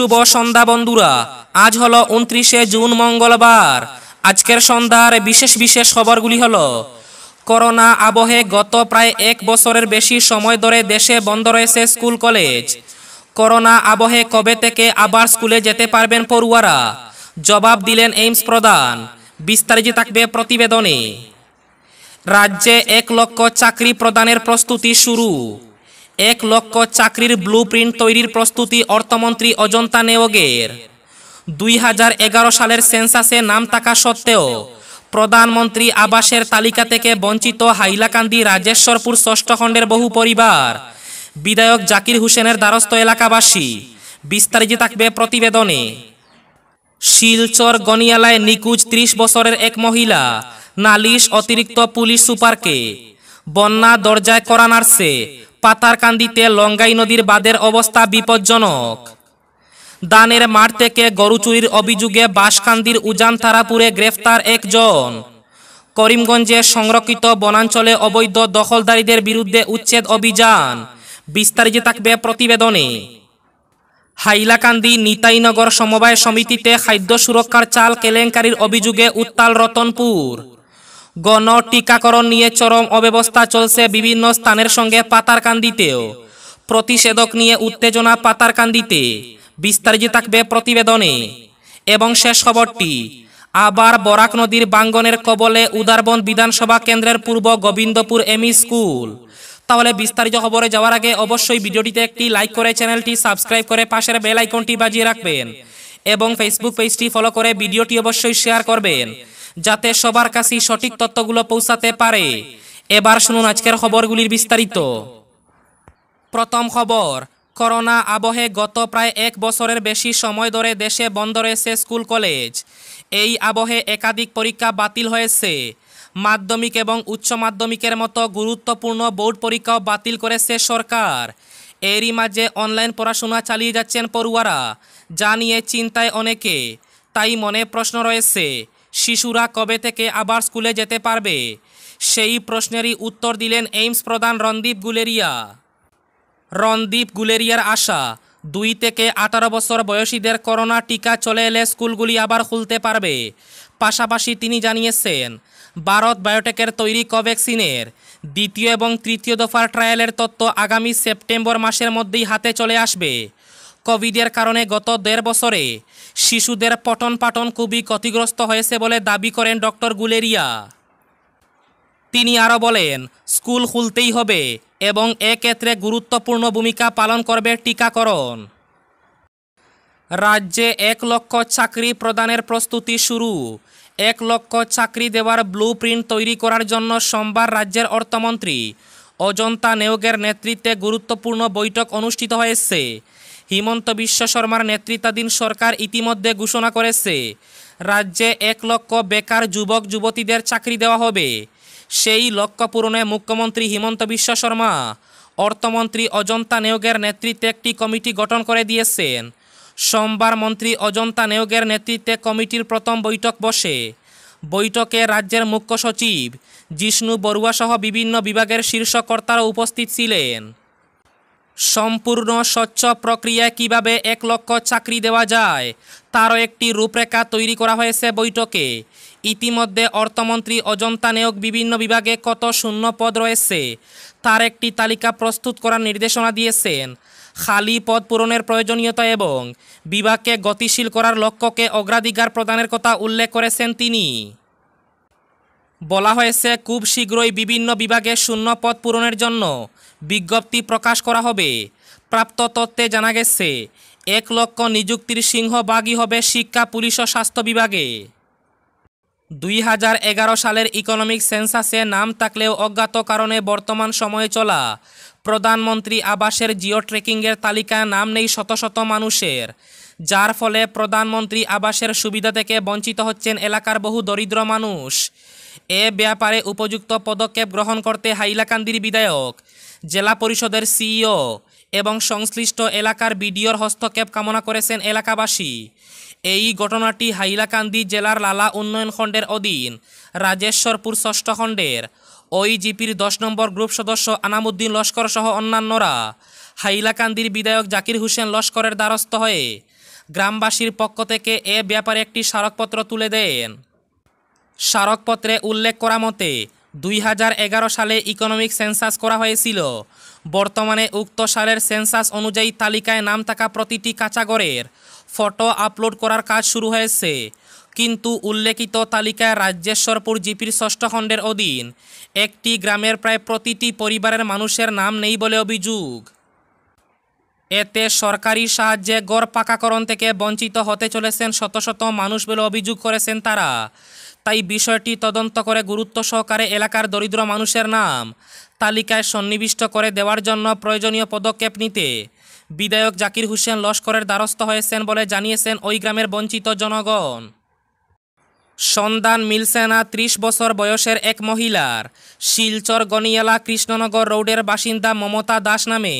শুভ সন্ধ্যা বন্ধুরা আজ হলো উনত্রিশে জুন মঙ্গলবার আজকের সন্ধ্যার বিশেষ বিশেষ খবরগুলি হল করোনা আবহে গত প্রায় এক বছরের বেশি সময় ধরে দেশে বন্ধ রয়েছে স্কুল কলেজ করোনা আবহে কবে থেকে আবার স্কুলে যেতে পারবেন পড়ুয়ারা জবাব দিলেন এইমস প্রধান বিস্তারিত থাকবে প্রতিবেদনে রাজ্যে এক লক্ষ চাকরি প্রদানের প্রস্তুতি শুরু এক লক্ষ চাকরির ব্লু প্রিন্ট তৈরির প্রস্তুতি অর্থমন্ত্রী অজন্তা নেওগের দুই সালের সেন্সাসে নাম থাকা সত্ত্বেও প্রধানমন্ত্রী আবাসের তালিকা থেকে বঞ্চিত হাইলাকান্দি রাজেশ্বরপুর ষষ্ঠ খণ্ডের বহু পরিবার বিধায়ক জাকির হুসেনের দ্বারস্থ এলাকাবাসী বিস্তারিত থাকবে প্রতিবেদনে শিলচর গনিয়ালায় নিকুজ ত্রিশ বছরের এক মহিলা নালিশ অতিরিক্ত পুলিশ সুপারকে বন্যা দরজায় করা নাড়ছে পাতারকান্দিতে লঙ্গাই নদীর বাদের অবস্থা বিপজ্জনক দানের মাঠ থেকে গরু চুরির অভিযোগে বাসকান্দির উজান তারাপুরে গ্রেফতার একজন করিমগঞ্জে সংরক্ষিত বনাঞ্চলে অবৈধ দখলদারীদের বিরুদ্ধে উচ্ছেদ অভিযান বিস্তারিত থাকবে প্রতিবেদনে হাইলাকান্দি নিতাইনগর সমবায় সমিতিতে খাদ্য সুরক্ষার চাল কেলেঙ্কারির অভিযোগে উত্তাল রতনপুর গণ টিকাকরণ নিয়ে চরম অব্যবস্থা চলছে বিভিন্ন স্থানের সঙ্গে পাতার কান্দিতেও প্রতিষেধক নিয়ে উত্তেজনা কান্দিতে বিস্তারিত থাকবে প্রতিবেদনে এবং শেষ খবরটি আবার বরাক নদীর বাঙ্গনের কবলে উদারবন বিধানসভা কেন্দ্রের পূর্ব গোবিন্দপুর এমই স্কুল তাহলে বিস্তারিত খবরে যাওয়ার আগে অবশ্যই ভিডিওটিতে একটি লাইক করে চ্যানেলটি সাবস্ক্রাইব করে পাশের বেল আইকনটি বাজিয়ে রাখবেন এবং ফেসবুক পেজটি ফলো করে ভিডিওটি অবশ্যই শেয়ার করবেন যাতে সবার কাছে সঠিক তত্ত্বগুলো পৌঁছাতে পারে এবার শুনুন আজকের খবরগুলির বিস্তারিত প্রথম খবর করোনা আবহে গত প্রায় এক বছরের বেশি সময় ধরে দেশে বন্ধ রয়েছে স্কুল কলেজ এই আবহে একাধিক পরীক্ষা বাতিল হয়েছে মাধ্যমিক এবং উচ্চ মাধ্যমিকের মতো গুরুত্বপূর্ণ বোর্ড পরীক্ষাও বাতিল করেছে সরকার এরই মাঝে অনলাইন পড়াশোনা চালিয়ে যাচ্ছেন পড়ুয়ারা যা নিয়ে চিন্তায় অনেকে তাই মনে প্রশ্ন রয়েছে শিশুরা কবে থেকে আবার স্কুলে যেতে পারবে সেই প্রশ্নেরই উত্তর দিলেন এইমস প্রধান রণদীপ গুলেরিয়া রণদীপ গুলেরিয়ার আশা দুই থেকে আঠারো বছর বয়সীদের করোনা টিকা চলে এলে স্কুলগুলি আবার খুলতে পারবে পাশাপাশি তিনি জানিয়েছেন ভারত বায়োটেকের তৈরি কোভ্যাক্সিনের দ্বিতীয় এবং তৃতীয় দফার ট্রায়ালের তত্ত্ব আগামী সেপ্টেম্বর মাসের মধ্যেই হাতে চলে আসবে কোভিডের কারণে গত দেড় বছরে শিশুদের পঠন পাঠন খুবই ক্ষতিগ্রস্ত হয়েছে বলে দাবি করেন ডক্টর গুলেরিয়া তিনি আরও বলেন স্কুল খুলতেই হবে এবং এক্ষেত্রে গুরুত্বপূর্ণ ভূমিকা পালন করবে টিকাকরণ রাজ্যে এক লক্ষ চাকরি প্রদানের প্রস্তুতি শুরু এক লক্ষ চাকরি দেওয়ার ব্লু প্রিন্ট তৈরি করার জন্য সোমবার রাজ্যের অর্থমন্ত্রী অজন্তা নেওগের নেতৃত্বে গুরুত্বপূর্ণ বৈঠক অনুষ্ঠিত হয়েছে হিমন্ত বিশ্ব শর্মার নেতৃত্বাধীন সরকার ইতিমধ্যে ঘোষণা করেছে রাজ্যে এক লক্ষ বেকার যুবক যুবতীদের চাকরি দেওয়া হবে সেই লক্ষ্য পূরণে মুখ্যমন্ত্রী হিমন্ত বিশ্ব শর্মা অর্থমন্ত্রী অজন্তা নেওগের নেতৃত্বে একটি কমিটি গঠন করে দিয়েছেন সোমবার মন্ত্রী অজন্তা নেওগের নেতৃত্বে কমিটির প্রথম বৈঠক বসে বৈঠকে রাজ্যের মুখ্য সচিব জিষ্ণু বড়ুয়াসহ বিভিন্ন বিভাগের শীর্ষকর্তারা উপস্থিত ছিলেন সম্পূর্ণ স্বচ্ছ প্রক্রিয়ায় কিভাবে এক লক্ষ চাকরি দেওয়া যায় তারও একটি রূপরেখা তৈরি করা হয়েছে বৈঠকে ইতিমধ্যে অর্থমন্ত্রী অজন্তা নিয়োগ বিভিন্ন বিভাগে কত শূন্য পদ রয়েছে তার একটি তালিকা প্রস্তুত করার নির্দেশনা দিয়েছেন খালি পদ পূরণের প্রয়োজনীয়তা এবং বিভাগকে গতিশীল করার লক্ষ্যকে অগ্রাধিকার প্রদানের কথা উল্লেখ করেছেন তিনি বলা হয়েছে খুব শীঘ্রই বিভিন্ন বিভাগে শূন্য পদ পূরণের জন্য বিজ্ঞপ্তি প্রকাশ করা হবে প্রাপ্ত তথ্যে জানা গেছে এক লক্ষ নিযুক্তির সিংহভাগই হবে শিক্ষা পুলিশ ও স্বাস্থ্য বিভাগে দুই হাজার এগারো সালের ইকোনমিক সেন্সাসে নাম থাকলেও অজ্ঞাত কারণে বর্তমান সময়ে চলা প্রধানমন্ত্রী আবাসের জিও ট্রেকিংয়ের তালিকায় নাম নেই শত শত মানুষের যার ফলে প্রধানমন্ত্রী আবাসের সুবিধা থেকে বঞ্চিত হচ্ছেন এলাকার বহু দরিদ্র মানুষ এ ব্যাপারে উপযুক্ত পদক্ষেপ গ্রহণ করতে হাইলাকান্দির বিধায়ক জেলা পরিষদের সিইও এবং সংশ্লিষ্ট এলাকার বিডিওর হস্তক্ষেপ কামনা করেছেন এলাকাবাসী এই ঘটনাটি হাইলাকান্দি জেলার লালা উন্নয়ন খণ্ডের অধীন রাজেশ্বরপুর ষষ্ঠ খণ্ডের ওই জিপির দশ নম্বর গ্রুপ সদস্য আনামুদ্দিন লস্কর সহ অন্যান্যরা হাইলাকান্দির বিধায়ক জাকির হোসেন লস্করের দ্বারস্থ হয়ে গ্রামবাসীর পক্ষ থেকে এ ব্যাপারে একটি স্মারকপত্র তুলে দেন স্মারকপত্রে উল্লেখ করা মতে দুই সালে ইকোনমিক সেন্সাস করা হয়েছিল বর্তমানে উক্ত সালের সেন্সাস অনুযায়ী তালিকায় নাম থাকা প্রতিটি কাঁচাগড়ের ফটো আপলোড করার কাজ শুরু হয়েছে কিন্তু উল্লেখিত তালিকায় রাজ্যেশ্বরপুর জিপির ষষ্ঠ খণ্ডের অধীন একটি গ্রামের প্রায় প্রতিটি পরিবারের মানুষের নাম নেই বলে অভিযোগ এতে সরকারি সাহায্যে গড় পাকাকরণ থেকে বঞ্চিত হতে চলেছেন শত শত মানুষ বলে অভিযোগ করেছেন তারা তাই বিষয়টি তদন্ত করে গুরুত্ব সহকারে এলাকার দরিদ্র মানুষের নাম তালিকায় সন্নিবিষ্ট করে দেওয়ার জন্য প্রয়োজনীয় পদক্ষেপ নিতে বিধায়ক জাকির হোসেন লস্করের দ্বারস্থ হয়েছেন বলে জানিয়েছেন ওই গ্রামের বঞ্চিত জনগণ সন্ধান মিলছে না ত্রিশ বছর বয়সের এক মহিলার শিলচর গনিয়ালা কৃষ্ণনগর রোডের বাসিন্দা মমতা দাস নামে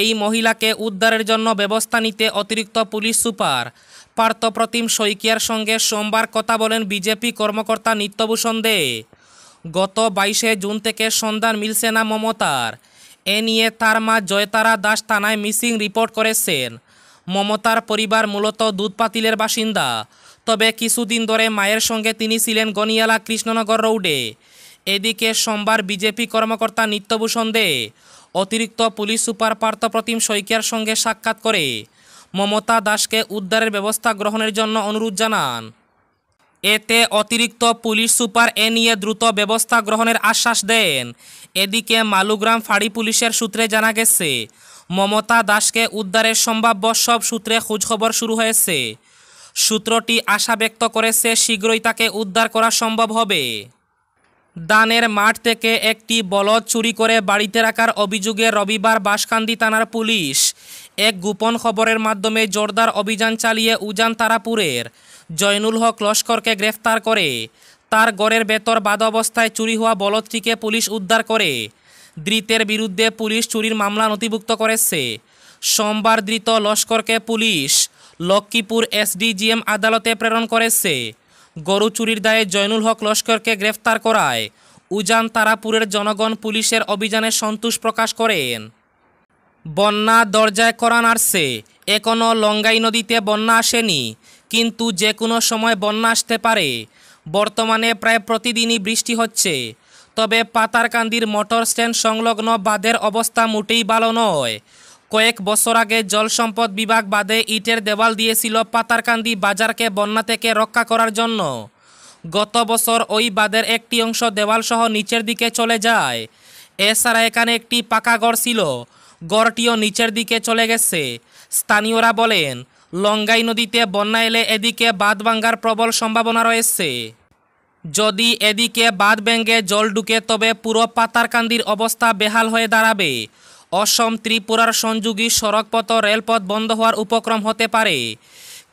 এই মহিলাকে উদ্ধারের জন্য ব্যবস্থা নিতে অতিরিক্ত পুলিশ সুপার পার্থপ্রতিম শইকিয়ার সঙ্গে সোমবার কথা বলেন বিজেপি কর্মকর্তা নিত্যভূষণ দে গত বাইশে জুন থেকে সন্ধান মিলছে না মমতার এ নিয়ে তার মা জয়তারা দাস থানায় মিসিং রিপোর্ট করেছেন মমতার পরিবার মূলত দুধপাতিলের বাসিন্দা তবে কিছুদিন ধরে মায়ের সঙ্গে তিনি ছিলেন গনিয়ালা কৃষ্ণনগর রোডে এদিকে সোমবার বিজেপি কর্মকর্তা নিত্যভূষণ দে অতিরিক্ত পুলিশ সুপার পার্থপ্রতিম শইকিয়ার সঙ্গে সাক্ষাৎ করে মমতা দাসকে উদ্ধারের ব্যবস্থা গ্রহণের জন্য অনুরোধ জানান এতে অতিরিক্ত পুলিশ সুপার এ নিয়ে দ্রুত ব্যবস্থা গ্রহণের আশ্বাস দেন এদিকে মালুগ্রাম ফাঁড়ি পুলিশের সূত্রে জানা গেছে মমতা দাসকে উদ্ধারের সম্ভাব্য সব সূত্রে খোঁজখবর শুরু হয়েছে সূত্রটি আশা ব্যক্ত করেছে শীঘ্রই তাকে উদ্ধার করা সম্ভব হবে দানের মাঠ থেকে একটি বলদ চুরি করে বাড়িতে রাখার অভিযোগে রবিবার বাসকান্দি থানার পুলিশ এক গোপন খবরের মাধ্যমে জোরদার অভিযান চালিয়ে উজান তারাপুরের জয়নুল হক লস্করকে গ্রেফতার করে তার গড়ের বেতর বাদ অবস্থায় চুরি হওয়া বলদটিকে পুলিশ উদ্ধার করে ধৃতের বিরুদ্ধে পুলিশ চুরির মামলা নথিভুক্ত করেছে সোমবার ধৃত লস্করকে পুলিশ লক্ষ্মীপুর এসডিজিএম আদালতে প্রেরণ করেছে গরু চুরির দায়ে জয়নুল হক লস্করকে গ্রেফতার করায় উজান তারাপুরের জনগণ পুলিশের অভিযানে সন্তোষ প্রকাশ করেন বন্যা দরজায় করান আসছে এখনও লঙ্গাই নদীতে বন্যা আসেনি কিন্তু যে কোনো সময় বন্যা আসতে পারে বর্তমানে প্রায় প্রতিদিনই বৃষ্টি হচ্ছে তবে পাতারকান্দির মোটর স্ট্যান্ড সংলগ্ন বাঁধের অবস্থা মোটেই ভালো নয় কয়েক বছর আগে জল সম্পদ বিভাগ বাদে ইটের দেওয়াল দিয়েছিল পাতারকান্দি বাজারকে বন্যা থেকে রক্ষা করার জন্য গত বছর ওই বাঁধের একটি অংশ দেওয়ালসহ নিচের দিকে চলে যায় এছাড়া এখানে একটি পাকা ঘর ছিল গড়টিও নিচের দিকে চলে গেছে স্থানীয়রা বলেন লঙ্গাই নদীতে বন্যা এলে এদিকে বাঁধ ভাঙ্গার প্রবল সম্ভাবনা রয়েছে যদি এদিকে বাঁধ ব্যাঙ্গে জল ঢুকে তবে পুরো পাতারকান্দির অবস্থা বেহাল হয়ে দাঁড়াবে অসম ত্রিপুরার সংযোগী সড়কপথ রেলপথ বন্ধ হওয়ার উপক্রম হতে পারে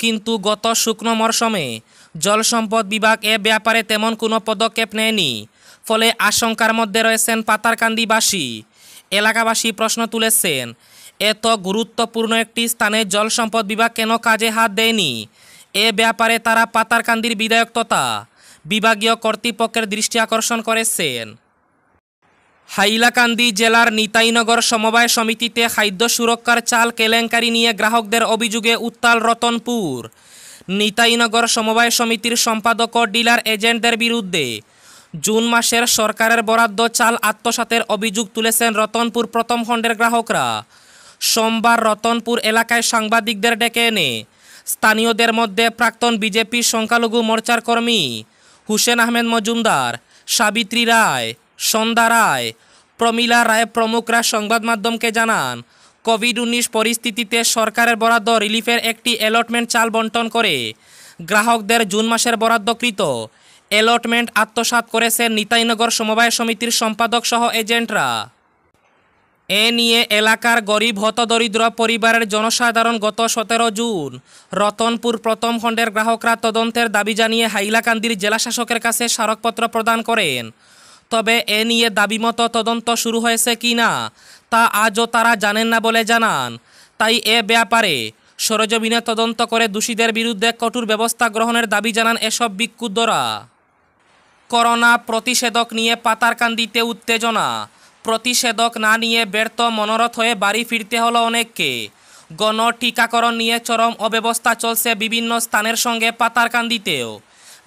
কিন্তু গত শুকনো মরশুমে জল সম্পদ বিভাগ এ ব্যাপারে তেমন কোনো পদক্ষেপ নেয়নি ফলে আশঙ্কার মধ্যে রয়েছেন পাতারকান্দিবাসী এলাকাবাসী প্রশ্ন তুলেছেন এত গুরুত্বপূর্ণ একটি স্থানে জল সম্পদ বিভাগ কেন কাজে হাত দেয়নি এ ব্যাপারে তারা পাতারকান্দির বিধায়ক তথা বিভাগীয় কর্তৃপক্ষের দৃষ্টি আকর্ষণ করেছেন হাইলাকান্দি জেলার নিতাইনগর সমবায় সমিতিতে খাদ্য সুরক্ষার চাল কেলেঙ্কারি নিয়ে গ্রাহকদের অভিযোগে উত্তাল রতনপুর নিতাইনগর সমবায় সমিতির সম্পাদক ও ডিলার এজেন্টদের বিরুদ্ধে জুন মাসের সরকারের বরাদ্দ চাল আত্মসাতের অভিযোগ তুলেছেন রতনপুর প্রথম খণ্ডের গ্রাহকরা সোমবার রতনপুর এলাকায় সাংবাদিকদের ডেকে এনে স্থানীয়দের মধ্যে প্রাক্তন বিজেপি সংখ্যালঘু মোর্চার কর্মী হুসেন আহমেদ মজুমদার সাবিত্রী রায় সন্ধ্যা রায় প্রমীলা রায় প্রমুখরা সংবাদ মাধ্যমকে জানান কোভিড উনিশ পরিস্থিতিতে সরকারের বরাদ্দ রিলিফের একটি অ্যালটমেন্ট চাল বন্টন করে গ্রাহকদের জুন মাসের বরাদ্দকৃত অ্যালটমেন্ট আত্মসাত করেছে নিতাইনগর সমবায় সমিতির সম্পাদক সহ এজেন্টরা এ নিয়ে এলাকার গরিব হতদরিদ্র পরিবারের জনসাধারণ গত সতেরো জুন রতনপুর প্রথম খণ্ডের গ্রাহকরা তদন্তের দাবি জানিয়ে হাইলাকান্দির জেলাশাসকের কাছে স্মারকপত্র প্রদান করেন তবে এ নিয়ে মতো তদন্ত শুরু হয়েছে কি না তা আজও তারা জানেন না বলে জানান তাই এ ব্যাপারে সরজমিনে তদন্ত করে দোষীদের বিরুদ্ধে কঠোর ব্যবস্থা গ্রহণের দাবি জানান এসব বিক্ষুদ্ধরা করোনা প্রতিষেধক নিয়ে পাতারকান্দিতে উত্তেজনা প্রতিষেধক না নিয়ে ব্যর্থ মনোরথ হয়ে বাড়ি ফিরতে হলো অনেককে গণ টিকাকরণ নিয়ে চরম অব্যবস্থা চলছে বিভিন্ন স্থানের সঙ্গে পাতারকান্দিতেও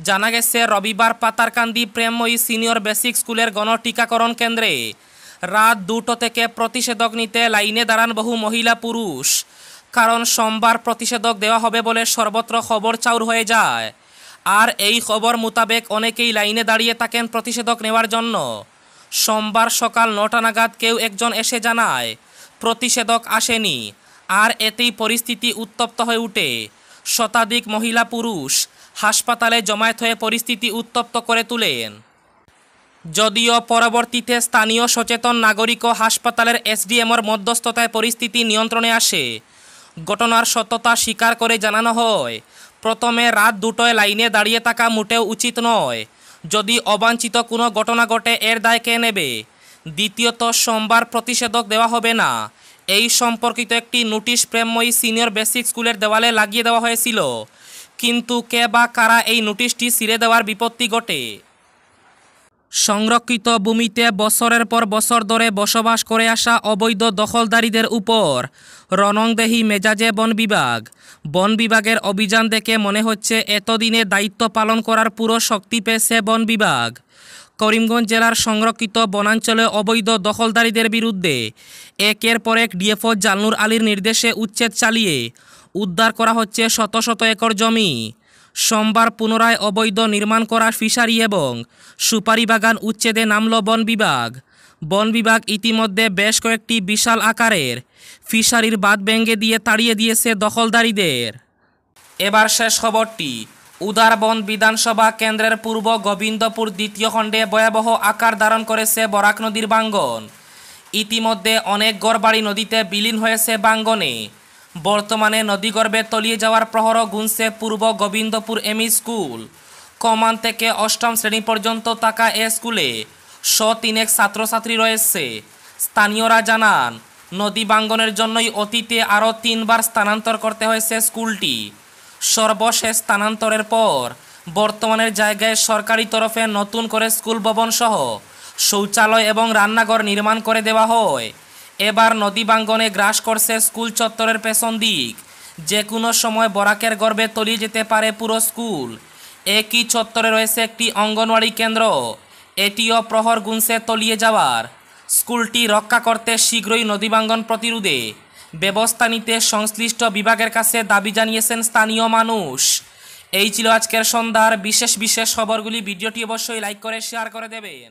জানা গেছে রবিবার পাতারকান্দি প্রেমময়ী সিনিয়র বেসিক স্কুলের গণ টিকাকরণ কেন্দ্রে রাত দুটো থেকে প্রতিষেধক নিতে লাইনে দাঁড়ান বহু মহিলা পুরুষ কারণ সোমবার প্রতিষেধক দেওয়া হবে বলে সর্বত্র খবর চাউর হয়ে যায় আর এই খবর মোতাবেক অনেকেই লাইনে দাঁড়িয়ে থাকেন প্রতিষেধক নেওয়ার জন্য সোমবার সকাল নটা নাগাদ কেউ একজন এসে জানায় প্রতিষেধক আসেনি আর এতেই পরিস্থিতি উত্তপ্ত হয়ে উঠে শতাধিক মহিলা পুরুষ হাসপাতালে জমায়েত হয়ে পরিস্থিতি উত্তপ্ত করে তুলেন যদিও পরবর্তীতে স্থানীয় সচেতন নাগরিক ও হাসপাতালের এসডিএমর মধ্যস্থতায় পরিস্থিতি নিয়ন্ত্রণে আসে ঘটনার সত্যতা স্বীকার করে জানানো হয় প্রথমে রাত দুটোয় লাইনে দাঁড়িয়ে থাকা মোটেও উচিত নয় যদি অবাঞ্ছিত কোনো ঘটনা ঘটে এর দায় কে নেবে দ্বিতীয়ত সোমবার প্রতিষেধক দেওয়া হবে না এই সম্পর্কিত একটি নোটিশ প্রেমময়ী সিনিয়র বেসিক স্কুলের দেওয়ালে লাগিয়ে দেওয়া হয়েছিল কিন্তু কে বা কারা এই নোটিশটি ছিঁড়ে দেওয়ার বিপত্তি ঘটে সংরক্ষিত ভূমিতে বছরের পর বছর ধরে বসবাস করে আসা অবৈধ দখলদারীদের উপর রনংদেহি মেজাজে বন বিভাগ বন বিভাগের অভিযান দেখে মনে হচ্ছে এতদিনে দায়িত্ব পালন করার পুরো শক্তি পেয়েছে বন বিভাগ করিমগঞ্জ জেলার সংরক্ষিত বনাঞ্চলে অবৈধ দখলদারীদের বিরুদ্ধে একের পর এক ডিএফও জালনুর আলীর নির্দেশে উচ্ছেদ চালিয়ে উদ্ধার করা হচ্ছে শত শত একর জমি সোমবার পুনরায় অবৈধ নির্মাণ করা ফিশারি এবং সুপারি বাগান উচ্ছেদে নামল বন বিভাগ বন বিভাগ ইতিমধ্যে বেশ কয়েকটি বিশাল আকারের ফিশারির বাদ ভেঙে দিয়ে তাড়িয়ে দিয়েছে দখলদারীদের এবার শেষ খবরটি উদারবন বিধানসভা কেন্দ্রের পূর্ব গোবিন্দপুর দ্বিতীয় খণ্ডে ভয়াবহ আকার ধারণ করেছে বরাক নদীর বাঙ্গন ইতিমধ্যে অনেক গড়বাড়ি নদীতে বিলীন হয়েছে বাঙ্গনে বর্তমানে নদীগর্ভে তলিয়ে যাওয়ার প্রহর গুনছে পূর্ব গোবিন্দপুর এম স্কুল কমান থেকে অষ্টম শ্রেণী পর্যন্ত থাকা এ স্কুলে শ তিনেক ছাত্রছাত্রী রয়েছে স্থানীয়রা জানান নদী বাঙ্গনের জন্যই অতীতে আরও তিনবার স্থানান্তর করতে হয়েছে স্কুলটি সর্বশেষ স্থানান্তরের পর বর্তমানের জায়গায় সরকারি তরফে নতুন করে স্কুল ভবনসহ শৌচালয় এবং রান্নাঘর নির্মাণ করে দেওয়া হয় এবার নদী বাঙ্গনে গ্রাস করছে স্কুল চত্বরের পেছন দিক যে কোনো সময় বরাকের গর্বে তলিয়ে যেতে পারে পুরো স্কুল একই চত্বরে রয়েছে একটি অঙ্গনওয়াড়ি কেন্দ্র এটিও প্রহর গুনছে তলিয়ে যাওয়ার স্কুলটি রক্ষা করতে শীঘ্রই নদীবাঙ্গন প্রতিরোধে ব্যবস্থা নিতে সংশ্লিষ্ট বিভাগের কাছে দাবি জানিয়েছেন স্থানীয় মানুষ এই ছিল আজকের সন্ধ্যার বিশেষ বিশেষ খবরগুলি ভিডিওটি অবশ্যই লাইক করে শেয়ার করে দেবেন